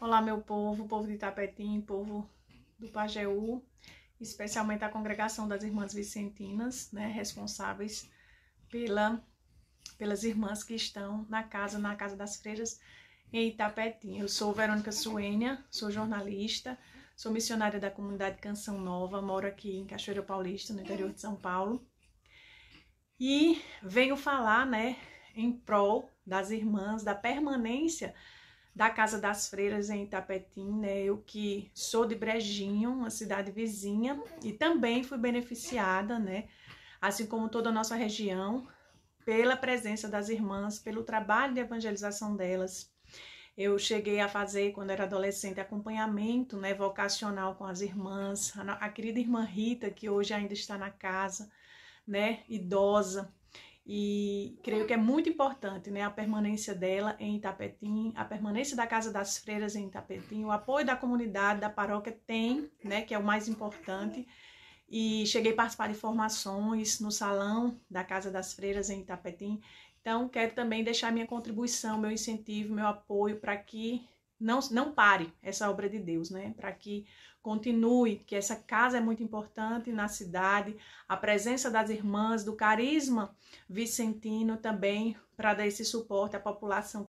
Olá, meu povo, povo de Itapetim, povo do Pajeú, especialmente a congregação das Irmãs Vicentinas, né, responsáveis pela, pelas irmãs que estão na casa, na Casa das Freiras, em Itapetim. Eu sou Verônica Suênia, sou jornalista, sou missionária da comunidade Canção Nova, moro aqui em Cachoeira Paulista, no interior de São Paulo, e venho falar, né, em prol das irmãs, da permanência da Casa das Freiras em Itapetim, né? Eu que sou de Brejinho, uma cidade vizinha, e também fui beneficiada, né? Assim como toda a nossa região, pela presença das irmãs, pelo trabalho de evangelização delas. Eu cheguei a fazer, quando era adolescente, acompanhamento né, vocacional com as irmãs, a, a querida irmã Rita, que hoje ainda está na casa, né, idosa, e creio que é muito importante né, a permanência dela em Itapetim, a permanência da Casa das Freiras em Itapetim, o apoio da comunidade, da paróquia tem, né, que é o mais importante. E cheguei a participar de formações no salão da Casa das Freiras em Itapetim. Então, quero também deixar minha contribuição, meu incentivo, meu apoio para que não, não pare essa obra de Deus, né? Para que continue, que essa casa é muito importante na cidade, a presença das irmãs, do carisma vicentino também para dar esse suporte à população